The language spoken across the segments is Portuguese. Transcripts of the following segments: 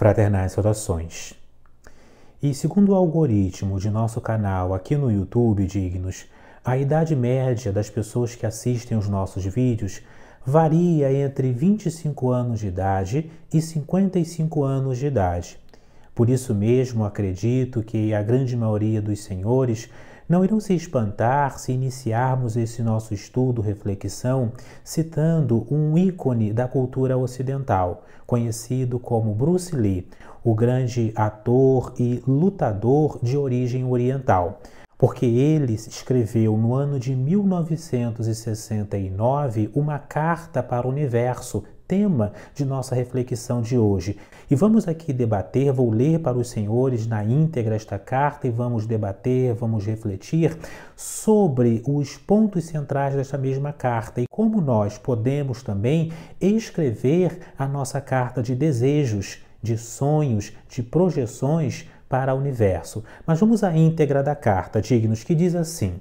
Fraternais Saudações. E segundo o algoritmo de nosso canal aqui no YouTube, Dignos, a idade média das pessoas que assistem os nossos vídeos varia entre 25 anos de idade e 55 anos de idade. Por isso mesmo, acredito que a grande maioria dos senhores não irão se espantar se iniciarmos esse nosso estudo, reflexão, citando um ícone da cultura ocidental, conhecido como Bruce Lee, o grande ator e lutador de origem oriental porque ele escreveu no ano de 1969 uma carta para o universo tema de nossa reflexão de hoje. E vamos aqui debater, vou ler para os senhores na íntegra esta carta e vamos debater, vamos refletir sobre os pontos centrais desta mesma carta e como nós podemos também escrever a nossa carta de desejos, de sonhos, de projeções para o universo. Mas vamos à íntegra da carta, Dignos, que diz assim: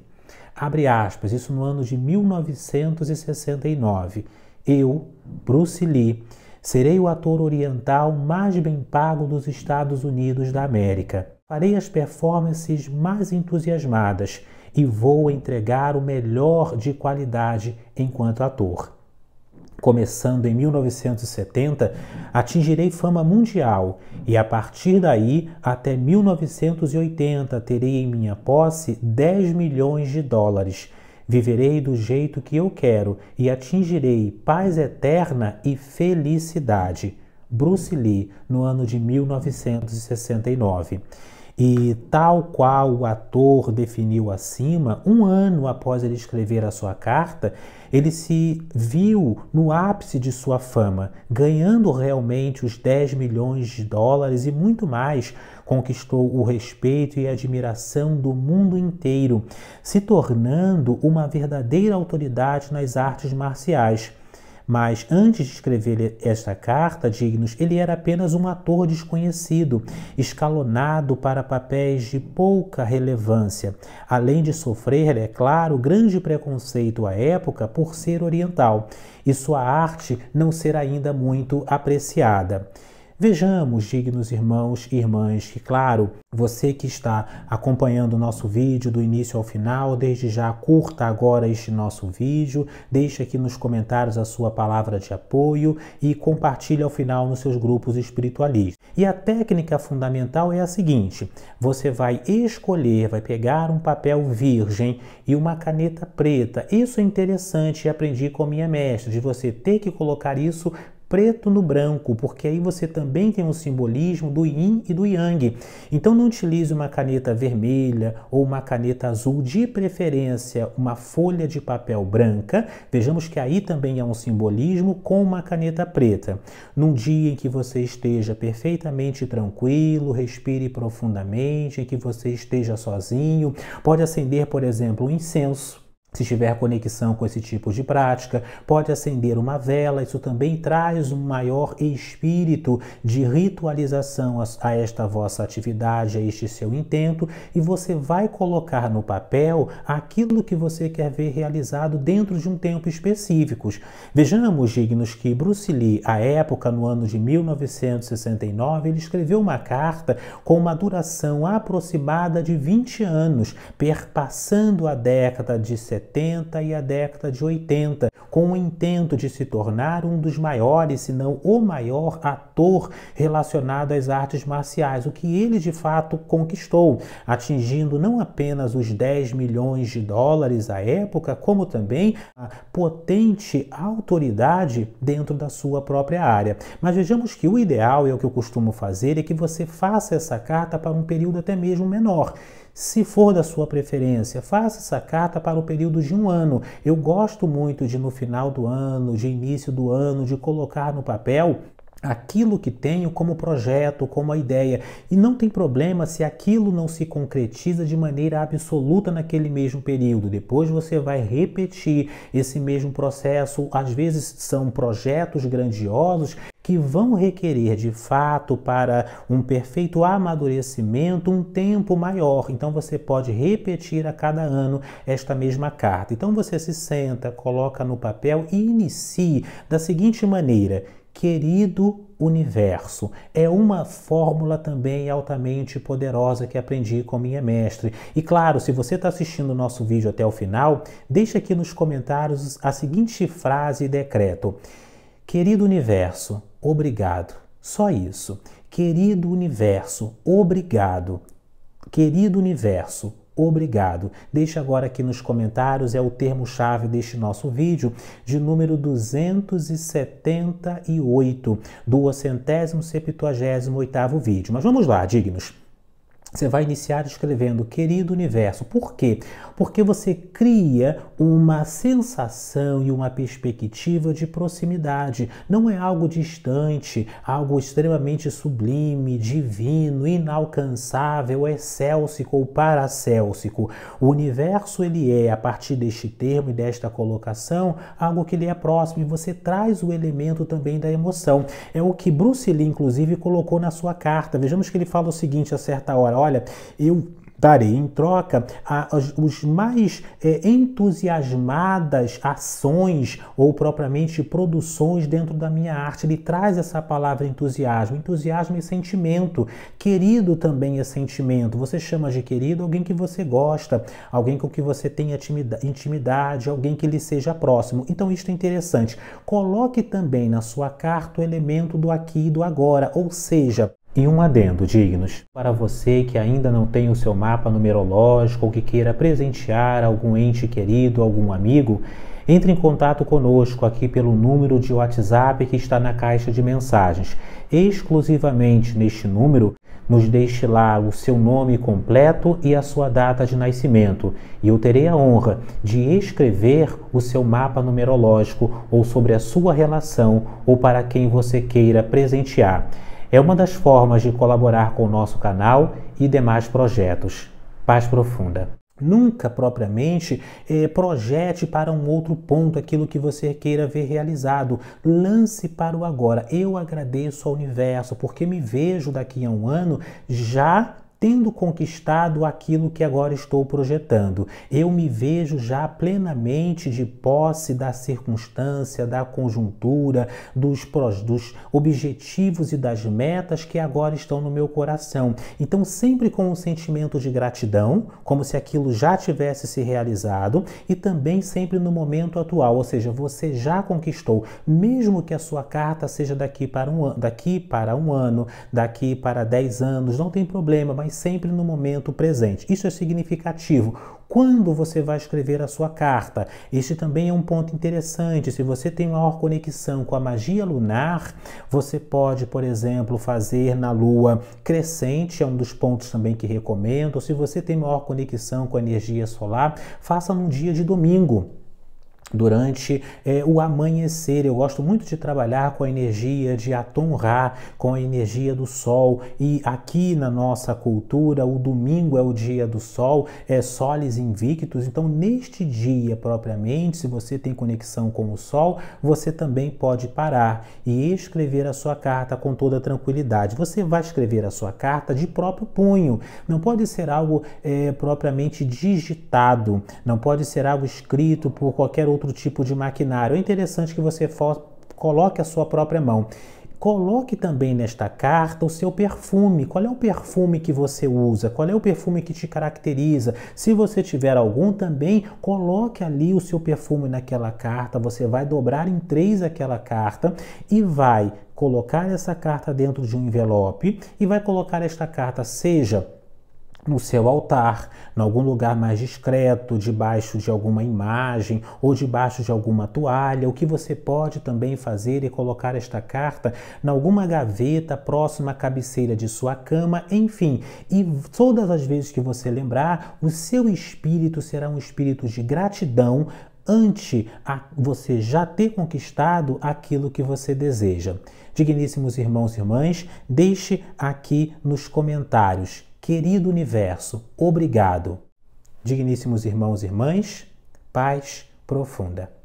abre aspas, isso no ano de 1969. Eu, Bruce Lee, serei o ator oriental mais bem pago dos Estados Unidos da América. Farei as performances mais entusiasmadas e vou entregar o melhor de qualidade enquanto ator. Começando em 1970, atingirei fama mundial e a partir daí até 1980 terei em minha posse 10 milhões de dólares Viverei do jeito que eu quero e atingirei paz eterna e felicidade. Bruce Lee, no ano de 1969. E, tal qual o ator definiu acima, um ano após ele escrever a sua carta, ele se viu no ápice de sua fama, ganhando realmente os 10 milhões de dólares e muito mais. Conquistou o respeito e admiração do mundo inteiro, se tornando uma verdadeira autoridade nas artes marciais. Mas antes de escrever esta carta, Dignos, ele era apenas um ator desconhecido, escalonado para papéis de pouca relevância, além de sofrer, é claro, grande preconceito à época por ser oriental e sua arte não ser ainda muito apreciada. Vejamos, dignos irmãos e irmãs, que, claro, você que está acompanhando o nosso vídeo do início ao final, desde já curta agora este nosso vídeo, deixe aqui nos comentários a sua palavra de apoio e compartilhe ao final nos seus grupos espiritualistas. E a técnica fundamental é a seguinte: você vai escolher, vai pegar um papel virgem e uma caneta preta. Isso é interessante, aprendi com minha mestra, de você ter que colocar isso preto no branco, porque aí você também tem um simbolismo do yin e do yang. Então não utilize uma caneta vermelha ou uma caneta azul, de preferência uma folha de papel branca. Vejamos que aí também há um simbolismo com uma caneta preta. Num dia em que você esteja perfeitamente tranquilo, respire profundamente, em que você esteja sozinho, pode acender, por exemplo, um incenso se tiver conexão com esse tipo de prática, pode acender uma vela. Isso também traz um maior espírito de ritualização a esta vossa atividade, a este seu intento, e você vai colocar no papel aquilo que você quer ver realizado dentro de um tempo específico. Vejamos, dignos, que Bruce Lee, à época, no ano de 1969, ele escreveu uma carta com uma duração aproximada de 20 anos, perpassando a década de 70. 70 e a década de 80, com o intento de se tornar um dos maiores, se não o maior ator relacionado às artes marciais, o que ele de fato conquistou, atingindo não apenas os 10 milhões de dólares à época, como também a potente autoridade dentro da sua própria área. Mas vejamos que o ideal, é o que eu costumo fazer, é que você faça essa carta para um período até mesmo menor. Se for da sua preferência, faça essa carta para o período de um ano. Eu gosto muito de, no final do ano, de início do ano, de colocar no papel aquilo que tenho como projeto, como ideia. E não tem problema se aquilo não se concretiza de maneira absoluta naquele mesmo período. Depois você vai repetir esse mesmo processo. Às vezes são projetos grandiosos que vão requerer de fato para um perfeito amadurecimento um tempo maior. Então você pode repetir a cada ano esta mesma carta. Então você se senta, coloca no papel e inicie da seguinte maneira: Querido universo. É uma fórmula também altamente poderosa que aprendi com minha mestre. E claro, se você está assistindo o nosso vídeo até o final, deixa aqui nos comentários a seguinte frase e decreto. Querido universo, obrigado. Só isso. Querido universo, obrigado. Querido universo, obrigado. Deixe agora aqui nos comentários, é o termo-chave deste nosso vídeo, de número 278, do ocentésimo septuagésimo oitavo vídeo. Mas vamos lá, dignos. Você vai iniciar escrevendo Querido Universo. Por quê? Porque você cria uma sensação e uma perspectiva de proximidade. Não é algo distante, algo extremamente sublime, divino, inalcançável, excélsico ou paracélsico. O universo, ele é, a partir deste termo e desta colocação, algo que lhe é próximo e você traz o elemento também da emoção. É o que Bruce Lee, inclusive, colocou na sua carta. Vejamos que ele fala o seguinte a certa hora olha, eu darei em troca as, os mais é, entusiasmadas ações ou propriamente produções dentro da minha arte. Ele traz essa palavra entusiasmo. Entusiasmo é sentimento. Querido também é sentimento. Você chama de querido alguém que você gosta, alguém com que você tenha intimidade, alguém que lhe seja próximo. Então isto é interessante. Coloque também na sua carta o elemento do aqui e do agora, ou seja, e um adendo, Dignos, para você que ainda não tem o seu mapa numerológico ou que queira presentear algum ente querido, algum amigo, entre em contato conosco aqui pelo número de WhatsApp que está na caixa de mensagens. Exclusivamente neste número, nos deixe lá o seu nome completo e a sua data de nascimento, e eu terei a honra de escrever o seu mapa numerológico ou sobre a sua relação ou para quem você queira presentear. É uma das formas de colaborar com o nosso canal e demais projetos. Paz Profunda. Nunca propriamente eh, projete para um outro ponto aquilo que você queira ver realizado. Lance para o agora. Eu agradeço ao universo porque me vejo daqui a um ano já tendo conquistado aquilo que agora estou projetando. Eu me vejo já plenamente de posse da circunstância, da conjuntura, dos, dos objetivos e das metas que agora estão no meu coração. Então, sempre com um sentimento de gratidão, como se aquilo já tivesse se realizado, e também sempre no momento atual, ou seja, você já conquistou, mesmo que a sua carta seja daqui para um, daqui para um ano, daqui para 10 anos, não tem problema, mas mas sempre no momento presente. Isso é significativo. Quando você vai escrever a sua carta? Este também é um ponto interessante. Se você tem maior conexão com a magia lunar, você pode, por exemplo, fazer na lua crescente, é um dos pontos também que recomendo. Se você tem maior conexão com a energia solar, faça num dia de domingo durante é, o amanhecer. Eu gosto muito de trabalhar com a energia de Atum Ra, com a energia do sol. E aqui na nossa cultura, o domingo é o dia do sol, é soles invictus. Então, neste dia propriamente, se você tem conexão com o sol, você também pode parar e escrever a sua carta com toda tranquilidade. Você vai escrever a sua carta de próprio punho. Não pode ser algo é, propriamente digitado, não pode ser algo escrito por qualquer outro tipo de maquinário. É interessante que você coloque a sua própria mão. Coloque também nesta carta o seu perfume. Qual é o perfume que você usa? Qual é o perfume que te caracteriza? Se você tiver algum, também coloque ali o seu perfume naquela carta. Você vai dobrar em três aquela carta e vai colocar essa carta dentro de um envelope e vai colocar esta carta, seja no seu altar, em algum lugar mais discreto, debaixo de alguma imagem ou debaixo de alguma toalha. O que você pode também fazer é colocar esta carta em alguma gaveta próxima à cabeceira de sua cama, enfim. E todas as vezes que você lembrar, o seu espírito será um espírito de gratidão ante a você já ter conquistado aquilo que você deseja. Digníssimos irmãos e irmãs, deixe aqui nos comentários Querido universo, obrigado. Digníssimos irmãos e irmãs, paz profunda.